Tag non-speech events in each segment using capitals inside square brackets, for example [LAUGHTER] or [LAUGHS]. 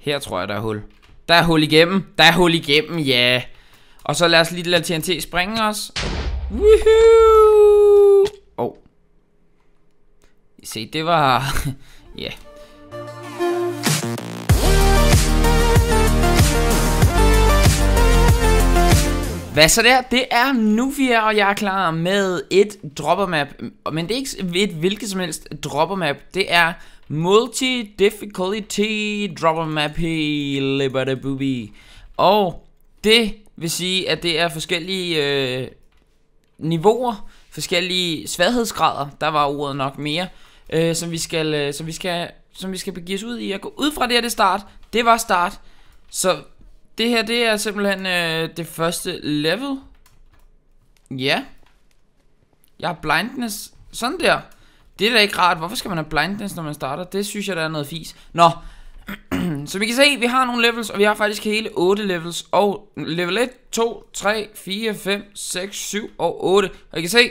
Her tror jeg, der er hul. Der er hul igennem. Der er hul igennem, ja. Yeah. Og så lad os lige lade TNT springe os. Woohoo! Oh. Se, det var... [LAUGHS] ja. yeah. Hvad så der? Det er nu vi er, og jeg er klar med et droppermap. Men det er ikke et hvilket som helst droppermap. Det er Multi-difficulty dropper map Liberty booby. Og det vil sige, at det er forskellige øh, niveauer, forskellige sværhedsgrader, der var ordet nok mere, øh, som, vi skal, øh, som, vi skal, som vi skal begive os ud i. Jeg går ud fra det her, det start. Det var start. Så det her, det er simpelthen øh, det første level. Ja. Jeg har blindness. Sådan der. Det er da ikke rart. Hvorfor skal man have blindness, når man starter? Det synes jeg, der er noget fis. Nå, som [CLEARS THROAT] I kan se, vi har nogle levels, og vi har faktisk hele 8 levels. Og level 1, 2, 3, 4, 5, 6, 7 og 8. Og I kan se,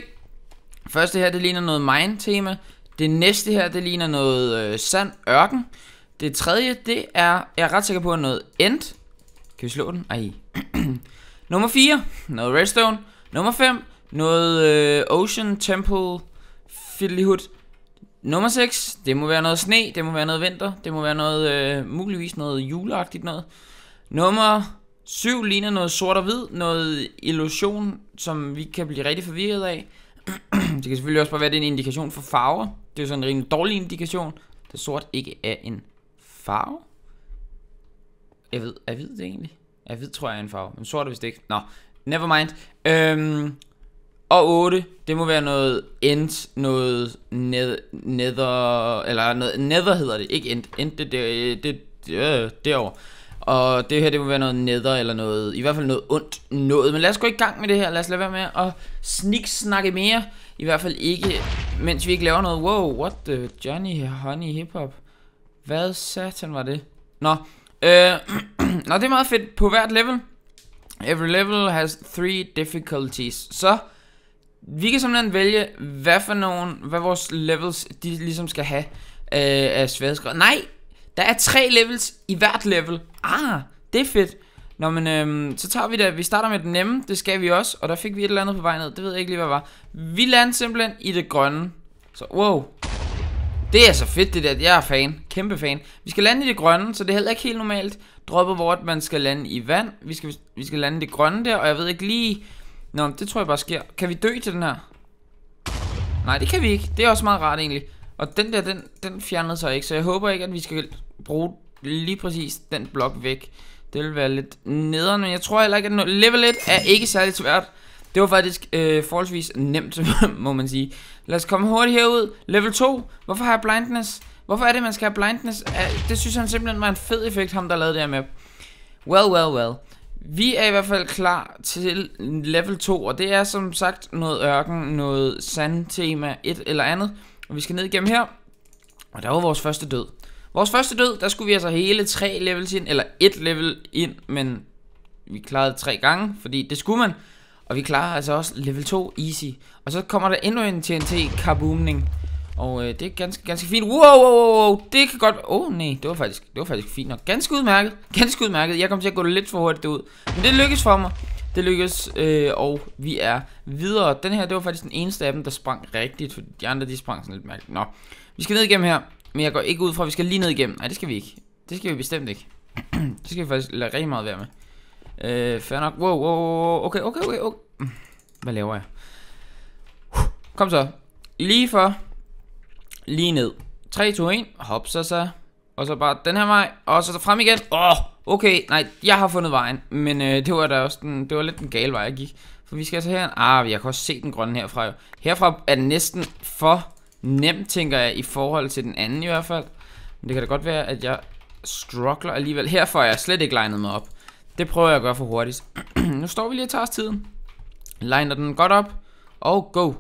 første her, det ligner noget mine-tema. Det næste her, det ligner noget øh, sand ørken. Det tredje, det er, jeg er ret sikker på, noget end. Kan vi slå den? Ej. [CLEARS THROAT] Nummer 4, noget redstone. Nummer 5, noget øh, ocean temple fiddlyhood. Nummer 6, det må være noget sne, det må være noget vinter, det må være noget, øh, muligvis noget juleagtigt noget. Nummer 7 ligner noget sort og hvid, noget illusion, som vi kan blive rigtig forvirret af. [CLEARS THROAT] det kan selvfølgelig også bare være, at det er en indikation for farver. Det er jo sådan en rimelig dårlig indikation, da sort ikke er en farve. Jeg ved, er hvid det egentlig? Ja, hvid tror jeg er en farve, men sort er vist ikke. Nå, never mind. Øhm, og 8, det må være noget end, noget ned, nether, eller noget nether hedder det, ikke end, end det, det, det, det øh, derovre. Og det her, det må være noget nether eller noget, i hvert fald noget ondt noget. Men lad os gå i gang med det her, lad os lade være med at sniksnakke mere. I hvert fald ikke, mens vi ikke laver noget. Wow, what the Johnny Honey Hip Hop. Hvad satan var det? Nå, øh, [CLEARS THROAT] nå, det er meget fedt. På hvert level, every level has three difficulties. Så, vi kan simpelthen vælge, hvad for nogen, hvad vores levels, de ligesom skal have øh, af sværdesgrad. Nej, der er tre levels i hvert level. Ah, det er fedt. Nå, men øhm, så tager vi det. Vi starter med den nemme, det skal vi også. Og der fik vi et eller andet på vej ned, det ved jeg ikke lige, hvad var. Vi lander simpelthen i det grønne. Så, wow. Det er så fedt det der, jeg er fan, kæmpe fan. Vi skal lande i det grønne, så det er heller ikke helt normalt. Droppet, hvor man skal lande i vand. Vi skal, vi skal lande i det grønne der, og jeg ved ikke lige Nå, det tror jeg bare sker. Kan vi dø til den her? Nej, det kan vi ikke. Det er også meget rart egentlig. Og den der, den, den fjernede sig ikke, så jeg håber ikke, at vi skal bruge lige præcis den blok væk. Det vil være lidt nederen, men jeg tror heller ikke, at level 1 er ikke særlig svært. Det var faktisk øh, forholdsvis nemt, [LAUGHS] må man sige. Lad os komme hurtigt herud. Level 2. Hvorfor har jeg blindness? Hvorfor er det, man skal have blindness? Det synes han simpelthen var en fed effekt, ham der lavede det her map. Well, well, well. Vi er i hvert fald klar til level 2, og det er som sagt noget ørken, noget sandtema, et eller andet. Og vi skal ned igennem her, og der var vores første død. Vores første død, der skulle vi altså hele tre levels ind, eller et level ind, men vi klarede tre gange, fordi det skulle man. Og vi klarer altså også level 2 easy. Og så kommer der endnu en TNT kaboomning. Og øh, det er ganske, ganske fint. Wow, wow, wow, wow, det kan godt... Åh, oh, nej, det var faktisk, det var faktisk fint nok. Ganske udmærket, ganske udmærket. Jeg kom til at gå lidt for hurtigt ud. Men det lykkedes for mig. Det lykkedes, øh, og vi er videre. Den her, det var faktisk den eneste af dem, der sprang rigtigt, for de andre, de sprang sådan lidt mærkeligt. Nå, vi skal ned igennem her, men jeg går ikke ud fra, vi skal lige ned igennem. Nej, det skal vi ikke. Det skal vi bestemt ikke. [CLEARS THROAT] det skal vi faktisk lade rigtig meget være med. Øh, fair nok. Wow, wow, wow, okay, okay, okay, okay. Hvad laver jeg? Kom så. Lige for lige ned. 3, 2, 1. Hop, så så. Og så bare den her vej. Og så frem igen. Åh, oh, okay. Nej, jeg har fundet vejen. Men øh, det var da også den, det var lidt den gale vej, jeg gik. For vi skal altså her. Ah, jeg kan også se den grønne herfra jo. Herfra er den næsten for nemt, tænker jeg, i forhold til den anden i hvert fald. Men det kan da godt være, at jeg struggler alligevel. Her får jeg slet ikke legnet mig op. Det prøver jeg at gøre for hurtigt. [CLEARS THROAT] nu står vi lige og tager os tiden. Liner den godt op. Og go.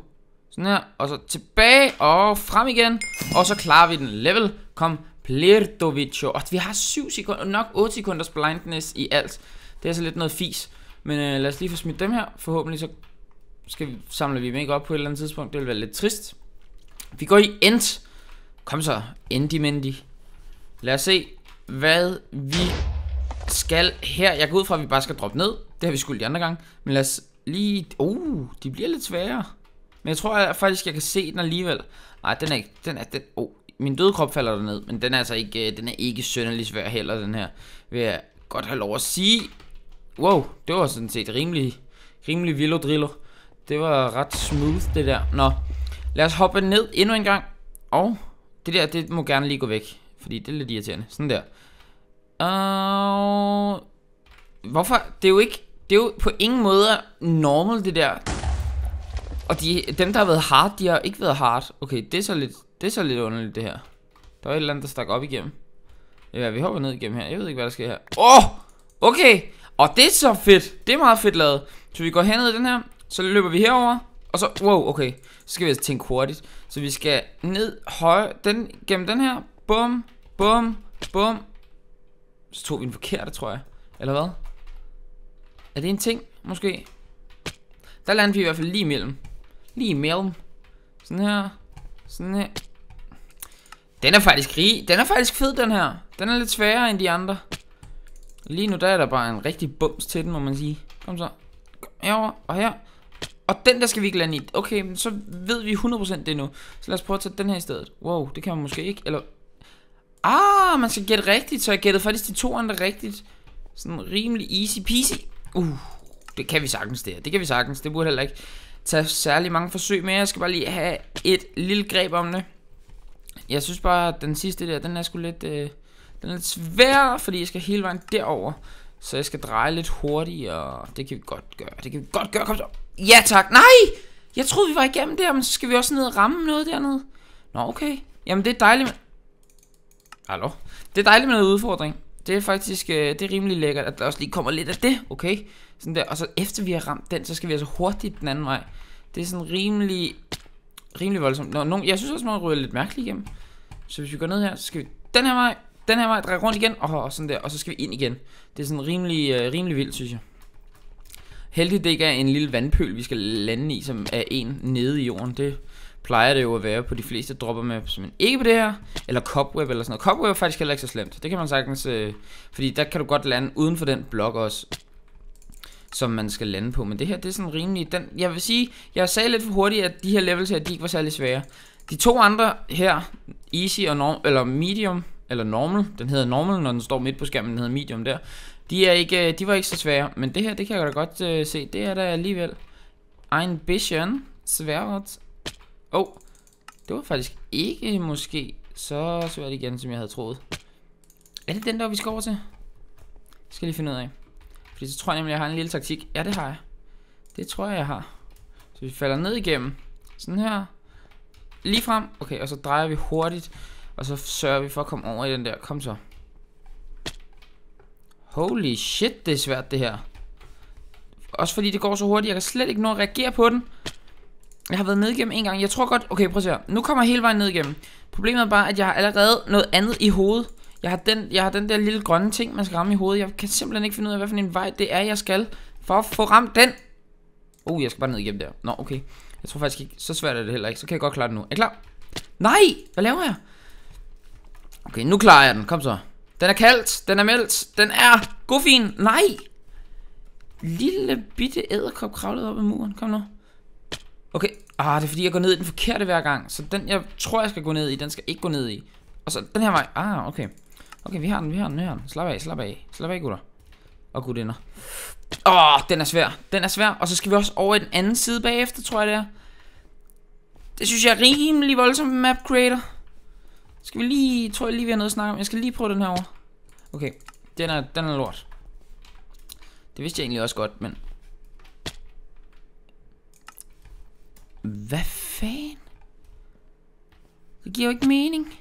Sådan her, og så tilbage og frem igen, og så klarer vi den level. Kom, Plertovicho. Og vi har 7 sekunder, nok 8 sekunders blindness i alt. Det er så lidt noget fis. Men øh, lad os lige få smidt dem her. Forhåbentlig så skal vi, samler vi dem ikke op på et eller andet tidspunkt. Det vil være lidt trist. Vi går i end. Kom så, endimendi. Lad os se, hvad vi skal her. Jeg går ud fra, at vi bare skal droppe ned. Det har vi skulle de andre gange. Men lad os lige... Oh, de bliver lidt sværere. Men jeg tror jeg faktisk, jeg kan se den alligevel. Nej, den er ikke... Den er, den, oh, min døde krop falder derned, men den er altså ikke, øh, den er ikke sønderlig svær heller, den her. Vil jeg godt have lov at sige. Wow, det var sådan set rimelig, rimelig villodriller. Det var ret smooth, det der. Nå, lad os hoppe ned endnu en gang. Og det der, det må gerne lige gå væk. Fordi det er lidt irriterende. Sådan der. Uh, Hvorfor? Det er jo ikke... Det er jo på ingen måde normal, det der. Og de, dem, der har været hard, de har ikke været hard. Okay, det er så lidt, det er så lidt underligt, det her. Der er et eller andet, der stak op igennem. Ja, vi hopper ned igennem her. Jeg ved ikke, hvad der sker her. Åh! Oh! Okay! Og det er så fedt. Det er meget fedt lavet. Så vi går herned i den her. Så løber vi herover. Og så, wow, okay. Så skal vi altså tænke hurtigt. Så vi skal ned høj, den, gennem den her. Bum, bum, bum. Så tog vi den forkerte, tror jeg. Eller hvad? Er det en ting, måske? Der lander vi i hvert fald lige imellem. Lige imellem. Sådan her. Sådan her. Den er faktisk rig. Den er faktisk fed, den her. Den er lidt sværere end de andre. Lige nu der er der bare en rigtig bums til den, må man sige. Kom så. Kom herover og her. Og den der skal vi ikke lande i. Okay, men så ved vi 100% det nu. Så lad os prøve at tage den her i stedet. Wow, det kan man måske ikke. Eller... Ah, man skal gætte rigtigt. Så jeg gættede faktisk de to andre rigtigt. Sådan rimelig easy peasy. Uh, det kan vi sagtens det her. Det kan vi sagtens. Det burde heller ikke tage særlig mange forsøg med. Jeg skal bare lige have et lille greb om det. Jeg synes bare, at den sidste der, den er sgu lidt, øh, den er lidt svær, fordi jeg skal hele vejen derover. Så jeg skal dreje lidt hurtigt, og det kan vi godt gøre. Det kan vi godt gøre. Kom så. Ja tak. Nej! Jeg troede, vi var igennem der, men så skal vi også ned og ramme noget dernede. Nå, okay. Jamen, det er dejligt med... Hallo? Det er dejligt med noget udfordring. Det er faktisk, øh, det er rimelig lækkert, at der også lige kommer lidt af det, okay? Sådan der. Og så efter vi har ramt den, så skal vi altså hurtigt den anden vej. Det er sådan rimelig, rimelig voldsomt. Nå, nogen, jeg synes også, man ryger lidt mærkeligt igennem. Så hvis vi går ned her, så skal vi den her vej, den her vej, dreje rundt igen, og, og sådan der, og så skal vi ind igen. Det er sådan rimelig, øh, rimelig vildt, synes jeg. Heldigt det ikke er en lille vandpøl, vi skal lande i, som er en nede i jorden. Det plejer det jo at være på de fleste dropper med, men ikke på det her. Eller cobweb eller sådan noget. Cobweb er faktisk heller ikke så slemt. Det kan man sagtens, øh, fordi der kan du godt lande uden for den blok også som man skal lande på. Men det her, det er sådan rimelig... Den, jeg vil sige, jeg sagde lidt for hurtigt, at de her levels her, de ikke var særlig svære. De to andre her, easy og norm, eller medium, eller normal, den hedder normal, når den står midt på skærmen, den hedder medium der. De, er ikke, øh, de var ikke så svære, men det her, det kan jeg da godt uh, se, det er der alligevel. Ambition, svært. Åh, oh, det var faktisk ikke måske så svært igen, som jeg havde troet. Er det den der, vi skal over til? skal lige finde ud af. Fordi så tror jeg nemlig, jeg har en lille taktik. Ja, det har jeg. Det tror jeg, jeg har. Så vi falder ned igennem. Sådan her. Lige frem. Okay, og så drejer vi hurtigt. Og så sørger vi for at komme over i den der. Kom så. Holy shit, det er svært det her. Også fordi det går så hurtigt. Jeg kan slet ikke nå at reagere på den. Jeg har været ned igennem en gang. Jeg tror godt... Okay, prøv at se her. Nu kommer jeg hele vejen ned igennem. Problemet er bare, at jeg har allerede noget andet i hovedet. Jeg har, den, jeg har den der lille grønne ting, man skal ramme i hovedet. Jeg kan simpelthen ikke finde ud af, hvad en vej det er, jeg skal. For at få ramt den. Uh, jeg skal bare ned igennem der. Nå, okay. Jeg tror faktisk ikke, så svært er det heller ikke. Så kan jeg godt klare det nu. Er jeg klar? Nej! Hvad laver jeg? Okay, nu klarer jeg den. Kom så. Den er kaldt. Den er meldt. Den er guffin. Nej! Lille bitte æderkop kravlede op ad muren. Kom nu. Okay. Ah, det er fordi, jeg går ned i den forkerte hver gang. Så den, jeg tror, jeg skal gå ned i, den skal ikke gå ned i. Og så den her vej. Ah, okay. Okay, vi har den, vi har den, vi har den. Slap af, slap af. Slap af, gutter. Og gutinder. Åh, oh, den er svær. Den er svær. Og så skal vi også over i den anden side bagefter, tror jeg det er. Det synes jeg er rimelig voldsomt map creator. Skal vi lige, tror jeg lige vi har noget at snakke om. Jeg skal lige prøve den her over. Okay, den er, den er lort. Det vidste jeg egentlig også godt, men... Hvad fanden? Det giver jo ikke mening.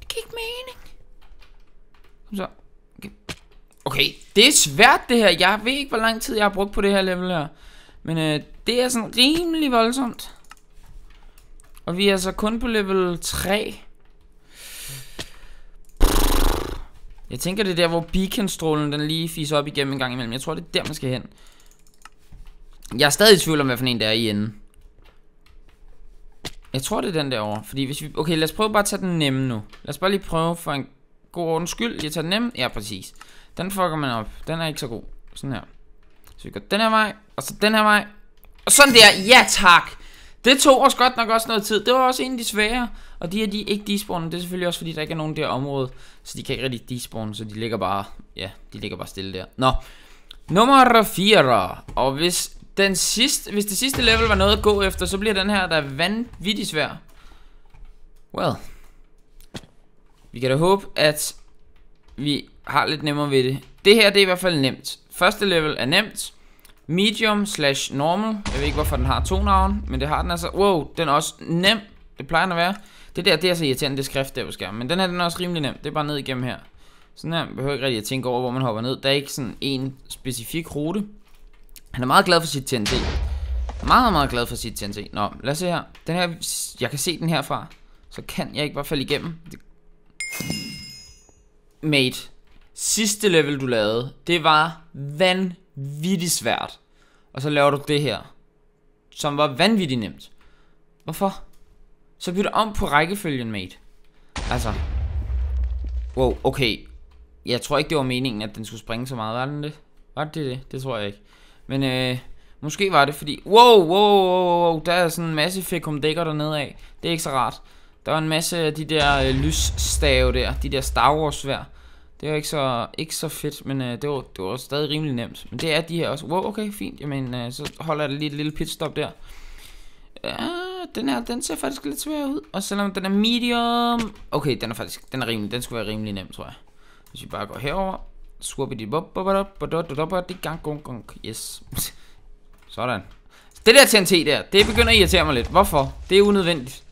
Det giver ikke mening. Så. Okay. okay, det er svært det her. Jeg ved ikke, hvor lang tid jeg har brugt på det her level her. Men øh, det er sådan rimelig voldsomt. Og vi er altså kun på level 3. Jeg tænker, det er der, hvor beaconstrålen den lige fiser op igennem en gang imellem. Jeg tror, det er der, man skal hen. Jeg er stadig i tvivl om, hvad for en der er i enden. Jeg tror, det er den derovre. Fordi hvis vi... Okay, lad os prøve bare at tage den nemme nu. Lad os bare lige prøve for en god ordens skyld. Jeg tager den nem. Ja, præcis. Den fucker man op. Den er ikke så god. Sådan her. Så vi går den her vej, og så den her vej. Og sådan der. Ja, tak. Det tog os godt nok også noget tid. Det var også en af de svære. Og de her, de er ikke despawnet. Det er selvfølgelig også, fordi der ikke er nogen der område. Så de kan ikke rigtig despawne, så de ligger bare... Ja, de ligger bare stille der. Nå. Nummer 4. Og hvis den sidste, hvis det sidste level var noget at gå efter, så bliver den her, der er vanvittigt svær. Well, vi kan da håbe, at vi har lidt nemmere ved det. Det her, det er i hvert fald nemt. Første level er nemt. Medium slash normal. Jeg ved ikke, hvorfor den har to navn, men det har den altså. Wow, den er også nem. Det plejer den at være. Det der, det er så irriterende, det skrift der på skærmen. Men den her, den er også rimelig nem. Det er bare ned igennem her. Sådan her, man behøver ikke rigtig at tænke over, hvor man hopper ned. Der er ikke sådan en specifik rute. Han er meget glad for sit TNT. Meget, meget glad for sit TNT. Nå, lad os se her. Den her, jeg kan se den herfra. Så kan jeg ikke bare falde igennem. Det mate, sidste level du lavede, det var vanvittigt svært. Og så laver du det her, som var vanvittigt nemt. Hvorfor? Så bytter om på rækkefølgen, mate. Altså. Wow, okay. Jeg tror ikke, det var meningen, at den skulle springe så meget. Var den det? Var det det? Det tror jeg ikke. Men øh, måske var det, fordi... Wow, wow, wow, wow, der er sådan en masse fekum dækker dernede af. Det er ikke så rart. Der var en masse af de der øh, lysstave der, de der Star Wars svær. Det var ikke så, ikke så fedt, men øh, det, var, det var stadig rimelig nemt. Men det er de her også. Wow, okay, fint. Jamen, øh, så holder jeg lige et lille pitstop der. Ja, den her, den ser faktisk lidt svær ud. Og selvom den er medium... Okay, den er faktisk, den er rimelig, den skulle være rimelig nem, tror jeg. Hvis vi bare går herover. Swoopity bop bop bop bop bop bop bop gang gong gong. Yes. Sådan. Det der TNT der, det begynder at irritere mig lidt. Hvorfor? Det er unødvendigt.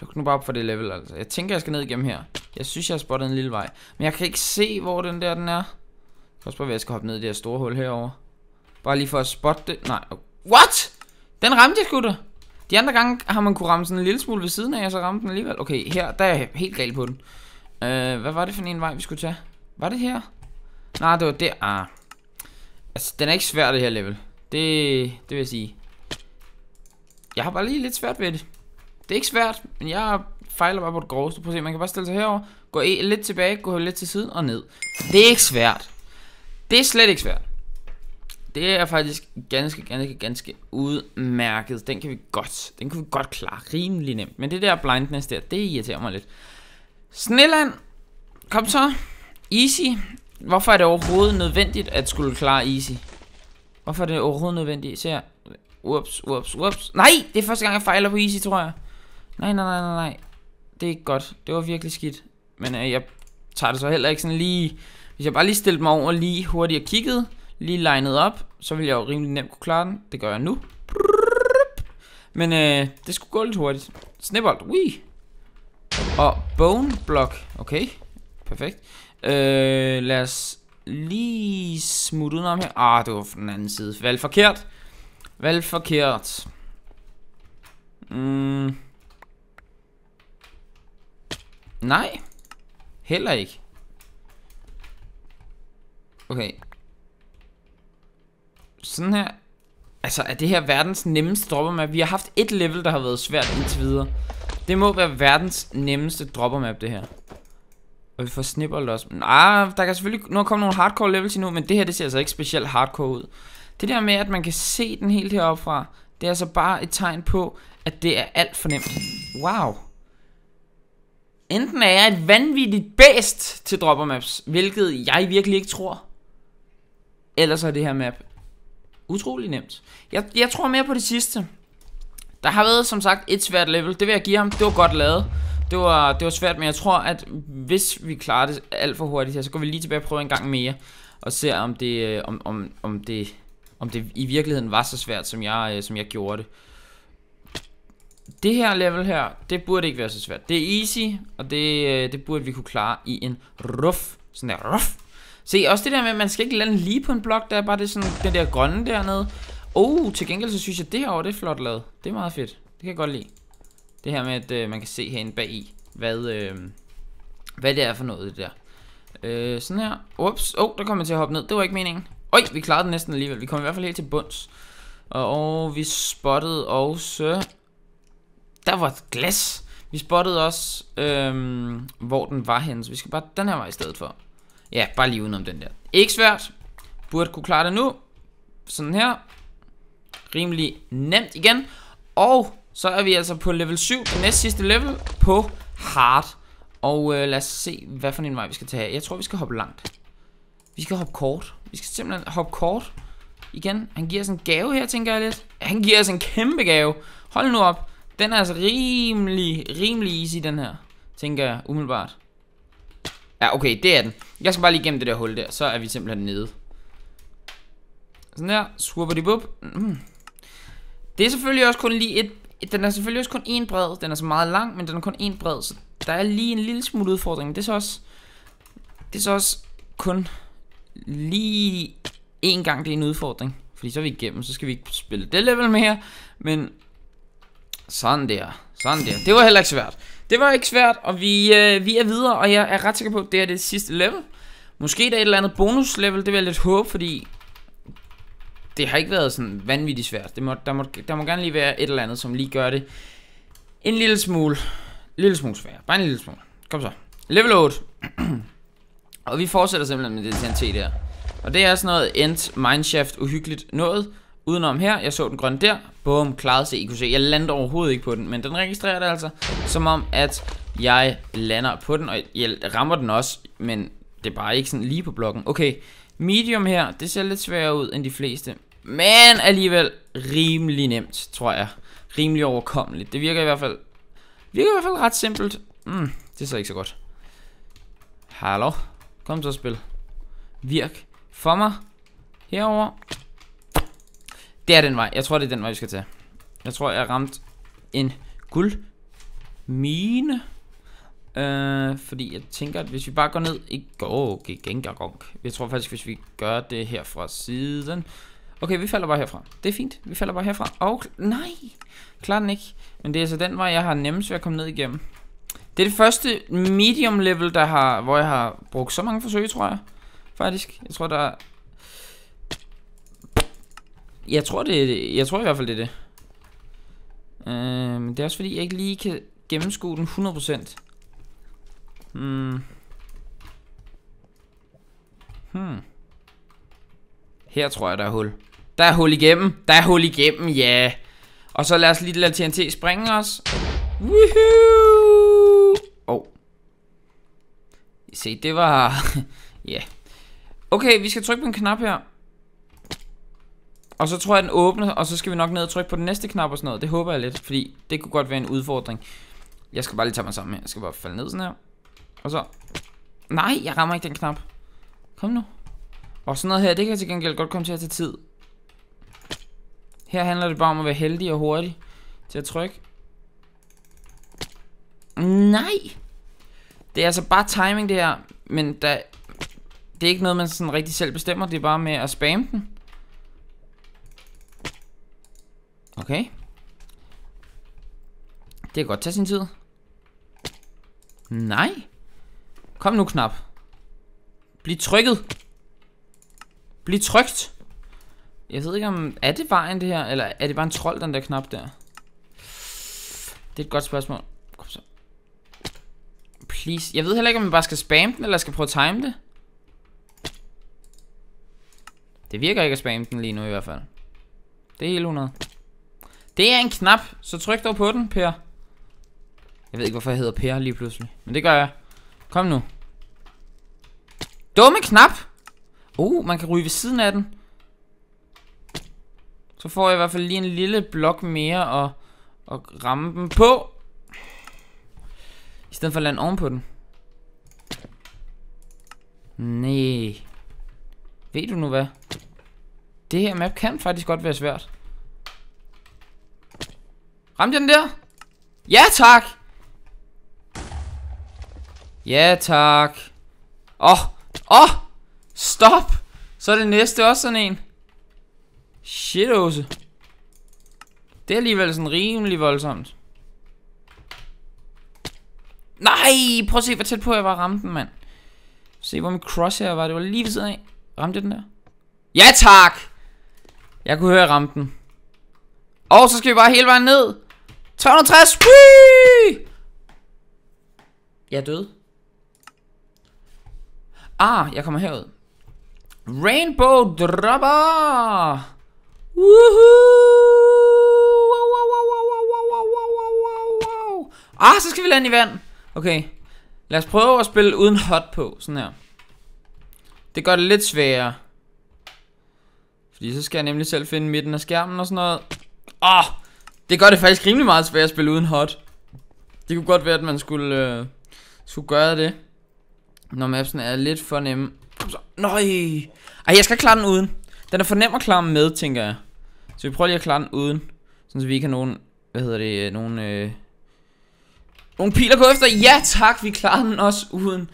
Luk nu bare op for det level, altså. Jeg tænker, jeg skal ned igennem her. Jeg synes, jeg har spottet en lille vej. Men jeg kan ikke se, hvor den der den er. Jeg kan også bare at jeg skal hoppe ned i det her store hul herover. Bare lige for at spotte det. Nej. What? Den ramte jeg sgu da. De andre gange har man kunne ramme sådan en lille smule ved siden af, og så ramte den alligevel. Okay, her, der er jeg helt galt på den. Øh, hvad var det for en vej, vi skulle tage? Var det her? Nej, det var der. Ah. Altså, den er ikke svær, det her level. Det, det vil jeg sige. Jeg har bare lige lidt svært ved det. Det er ikke svært, men jeg fejler bare på det groveste. Prøv at se, man kan bare stille sig herover, gå e- lidt tilbage, gå lidt til siden og ned. Det er ikke svært. Det er slet ikke svært. Det er faktisk ganske, ganske, ganske udmærket. Den kan vi godt, den kan vi godt klare rimelig nemt. Men det der blindness der, det irriterer mig lidt. Snelland, kom så. Easy. Hvorfor er det overhovedet nødvendigt at skulle klare easy? Hvorfor er det overhovedet nødvendigt? Se her. Ups, ups, ups. Nej, det er første gang, jeg fejler på easy, tror jeg. Nej, nej, nej, nej, Det er ikke godt. Det var virkelig skidt. Men øh, jeg tager det så heller ikke sådan lige... Hvis jeg bare lige stillede mig over lige hurtigt og kiggede, lige lined op, så ville jeg jo rimelig nemt kunne klare den. Det gør jeg nu. Men øh, det skulle gå lidt hurtigt. Snibbold, ui. Og bone block. Okay, perfekt. Øh, lad os lige smutte udenom her. Ah, det var fra den anden side. Valg forkert. Valg forkert. Mm. Nej. Heller ikke. Okay. Sådan her. Altså, er det her verdens nemmeste droppermap? Vi har haft et level, der har været svært indtil videre. Det må være verdens nemmeste droppermap, det her. Og vi får snipper også. Ah, der kan selvfølgelig nu komme nogle hardcore levels endnu, men det her, det ser altså ikke specielt hardcore ud. Det der med, at man kan se den helt heroppe fra, det er altså bare et tegn på, at det er alt for nemt. Wow. Enten er jeg et vanvittigt bedst til dropper maps, hvilket jeg virkelig ikke tror. Eller så er det her map utrolig nemt. Jeg, jeg tror mere på det sidste. Der har været som sagt et svært level, det vil jeg give ham. Det var godt lavet. Det var, det var svært, men jeg tror, at hvis vi klarer det alt for hurtigt her, så går vi lige tilbage og prøver en gang mere. Og ser om det, øh, om, om, om det, om det i virkeligheden var så svært, som jeg, øh, som jeg gjorde det det her level her, det burde ikke være så svært. Det er easy, og det, øh, det burde vi kunne klare i en ruff. Sådan der, ruff. Se, også det der med, at man skal ikke lande lige på en blok, der er bare det sådan, den der grønne dernede. Oh, til gengæld så synes jeg, at det herovre, det er flot lavet. Det er meget fedt. Det kan jeg godt lide. Det her med, at øh, man kan se herinde bag i, hvad, øh, hvad det er for noget, det der. Øh, sådan her. Ups, oh, der kommer jeg til at hoppe ned. Det var ikke meningen. Oj, vi klarede den næsten alligevel. Vi kom i hvert fald helt til bunds. Og, og vi spottede også der var et glas. Vi spottede også, øhm, hvor den var henne, så vi skal bare den her vej i stedet for. Ja, bare lige udenom den der. Ikke svært. Burde kunne klare det nu. Sådan her. Rimelig nemt igen. Og så er vi altså på level 7, det næst sidste level, på hard. Og øh, lad os se, hvad for en vej vi skal tage. Jeg tror, vi skal hoppe langt. Vi skal hoppe kort. Vi skal simpelthen hoppe kort. Igen, han giver os en gave her, tænker jeg lidt. Han giver os en kæmpe gave. Hold nu op. Den er altså rimelig, rimelig easy, den her. Tænker jeg umiddelbart. Ja, okay, det er den. Jeg skal bare lige igennem det der hul der, så er vi simpelthen nede. Sådan der, swupper de bub. Mm. Det er selvfølgelig også kun lige et, den er selvfølgelig også kun en bred. Den er så meget lang, men den er kun en bred, så der er lige en lille smule udfordring. Det er så også, det er så også kun lige en gang, det er en udfordring. Fordi så er vi igennem, så skal vi ikke spille det level mere. Men sådan der. Sådan der. Det var heller ikke svært. Det var ikke svært, og vi, øh, vi er videre, og jeg er ret sikker på, at det er det sidste level. Måske der er et eller andet bonus level, det vil jeg lidt håbe, fordi det har ikke været sådan vanvittigt svært. Det må, der, må, der må gerne lige være et eller andet, som lige gør det en lille smule, lille smule svært. Bare en lille smule. Kom så. Level 8. [CLEARS THROAT] og vi fortsætter simpelthen med det TNT der. Og det er sådan noget End Mineshaft uhyggeligt noget udenom her. Jeg så den grønne der. Bum, klarede sig EQC. Jeg landede overhovedet ikke på den, men den registrerer det altså, som om at jeg lander på den, og jeg rammer den også, men det er bare ikke sådan lige på blokken. Okay, medium her, det ser lidt sværere ud end de fleste, men alligevel rimelig nemt, tror jeg. Rimelig overkommeligt. Det virker i hvert fald, virker i hvert fald ret simpelt. Mm, det ser ikke så godt. Hallo, kom så at spil. Virk for mig. Herover det er den vej. Jeg tror, det er den vej, vi skal tage. Jeg tror, jeg ramte en guld mine. Øh, fordi jeg tænker, at hvis vi bare går ned i... Okay, gengargong. Jeg tror faktisk, hvis vi gør det her fra siden... Okay, vi falder bare herfra. Det er fint. Vi falder bare herfra. Og... Nej! Klar den ikke. Men det er altså den vej, jeg har nemmest ved at komme ned igennem. Det er det første medium level, der har, hvor jeg har brugt så mange forsøg, tror jeg. Faktisk. Jeg tror, der jeg tror, det, jeg tror i hvert fald, det er det. Øh, men det er også fordi, jeg ikke lige kan gennemskue den 100%. Hmm. Hmm. Her tror jeg, der er hul. Der er hul igennem. Der er hul igennem, ja. Og så lad os lige lade TNT springe os. Woohoo! Oh. Se, det var... [LAUGHS] ja. yeah. Okay, vi skal trykke på en knap her. Og så tror jeg, den åbner, og så skal vi nok ned og trykke på den næste knap og sådan noget. Det håber jeg lidt, fordi det kunne godt være en udfordring. Jeg skal bare lige tage mig sammen her. Jeg skal bare falde ned sådan her. Og så... Nej, jeg rammer ikke den knap. Kom nu. Og sådan noget her, det kan til gengæld godt komme til at tage tid. Her handler det bare om at være heldig og hurtig til at trykke. Nej! Det er altså bare timing det her, men da... det er ikke noget, man sådan rigtig selv bestemmer. Det er bare med at spamme den. Okay. Det kan godt tage sin tid. Nej. Kom nu, knap. Bliv trykket. Bliv trygt. Jeg ved ikke om... Er det vejen det her? Eller er det bare en trold, den der knap der? Det er et godt spørgsmål. Kom så. Please. Jeg ved heller ikke, om jeg bare skal spamme den, eller skal prøve at time det. Det virker ikke at spamme den lige nu i hvert fald. Det er helt 100. Det er en knap, så tryk dog på den, Per. Jeg ved ikke, hvorfor jeg hedder Per lige pludselig. Men det gør jeg. Kom nu. Dumme knap! Uh, man kan ryge ved siden af den. Så får jeg i hvert fald lige en lille blok mere og, og ramme dem på. I stedet for at lande ovenpå den. Nej. Ved du nu hvad? Det her map kan faktisk godt være svært. Ramte jeg den der? Ja, tak! Ja, tak. Åh, oh, åh! Oh, stop! Så er det næste også sådan en. Shit, -ose. Det er alligevel sådan rimelig voldsomt. Nej, prøv at se, hvor tæt på jeg var ramte den, mand. Se, hvor min crosshair var. Det var lige ved siden af. Ramte jeg den der? Ja, tak! Jeg kunne høre, jeg ramte den. Og så skal vi bare hele vejen ned. 360! Whee! Jeg er død. Ah, jeg kommer herud. Rainbow dropper! Woohoo! Wow, wow, wow, wow, wow, wow, wow, wow. Ah, så skal vi lande i vand. Okay. Lad os prøve at spille uden hot på. Sådan her. Det gør det lidt sværere. Fordi så skal jeg nemlig selv finde midten af skærmen og sådan noget. Ah! Oh! Det gør det faktisk rimelig meget svært at spille uden hot. Det kunne godt være, at man skulle, øh, skulle gøre det. Når mapsen er lidt for nem. Nøj. Ej, jeg skal klare den uden. Den er for nem at klare med, tænker jeg. Så vi prøver lige at klare den uden. Sådan så vi ikke har nogen, hvad hedder det, øh, nogen, øh, nogle piler gå efter. Ja tak, vi klarer den også uden.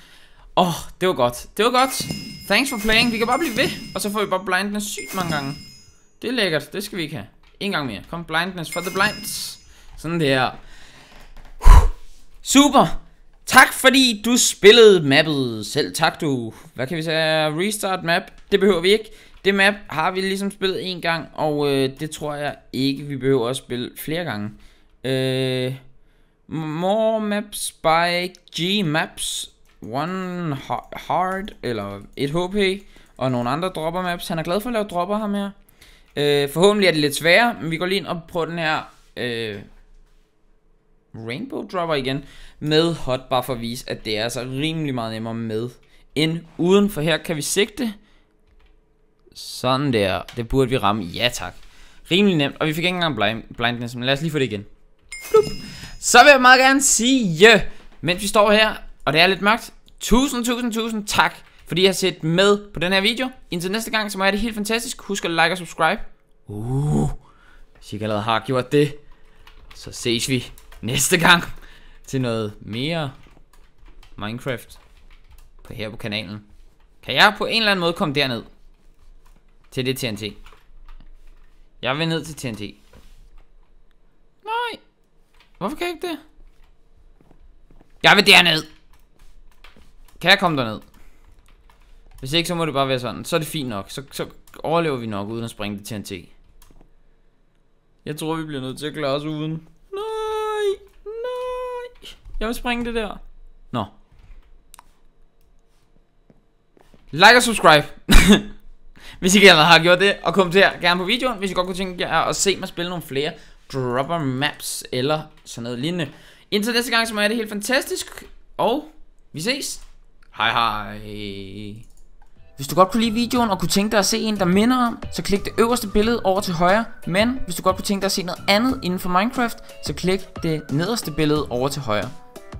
Åh, oh, det var godt. Det var godt. Thanks for playing. Vi kan bare blive ved. Og så får vi bare blindene sygt mange gange. Det er lækkert. Det skal vi ikke have. En gang mere. Kom, blindness for the blinds. Sådan der. Super. Tak fordi du spillede mappet selv. Tak du. Hvad kan vi sige? Restart map. Det behøver vi ikke. Det map har vi ligesom spillet en gang, og øh, det tror jeg ikke, vi behøver at spille flere gange. Øh, more maps by G maps. One hard, eller et HP, og nogle andre dropper maps. Han er glad for at lave dropper, ham her. Øh, forhåbentlig er det lidt sværere, men vi går lige ind og prøver den her øh, Rainbow Dropper igen med bare for at vise, at det er altså rimelig meget nemmere med end uden, for her kan vi sigte. Sådan der, det burde vi ramme, ja tak. Rimelig nemt, og vi fik ikke engang blind, blindness, men lad os lige få det igen. Plup. Så vil jeg meget gerne sige, mens vi står her, og det er lidt mørkt, tusind, tusind, tusind tak fordi jeg har set med på den her video. Indtil næste gang, så må jeg det helt fantastisk. Husk at like og subscribe. Uh, hvis I ikke allerede har gjort det, så ses vi næste gang til noget mere Minecraft på her på kanalen. Kan jeg på en eller anden måde komme derned? Til det TNT. Jeg vil ned til TNT. Nej. Hvorfor kan jeg ikke det? Jeg vil derned. Kan jeg komme derned? Hvis ikke, så må det bare være sådan. Så er det fint nok. Så, så overlever vi nok uden at springe det TNT. Jeg tror, vi bliver nødt til at klare os uden. Nej, nej. Jeg vil springe det der. Nå. Like og subscribe. [LAUGHS] hvis I gerne har gjort det. Og kommenter gerne på videoen, hvis I godt kunne tænke jer at se mig spille nogle flere dropper maps eller sådan noget lignende. Indtil næste gang, så må jeg det helt fantastisk. Og vi ses. Hej hej. Hvis du godt kunne lide videoen og kunne tænke dig at se en, der minder om, så klik det øverste billede over til højre. Men hvis du godt kunne tænke dig at se noget andet inden for Minecraft, så klik det nederste billede over til højre.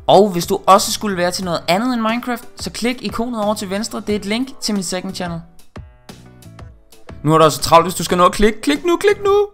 Og hvis du også skulle være til noget andet end Minecraft, så klik ikonet over til venstre. Det er et link til min second channel. Nu er der også altså travlt, hvis du skal nå at klikke. Klik nu, klik nu!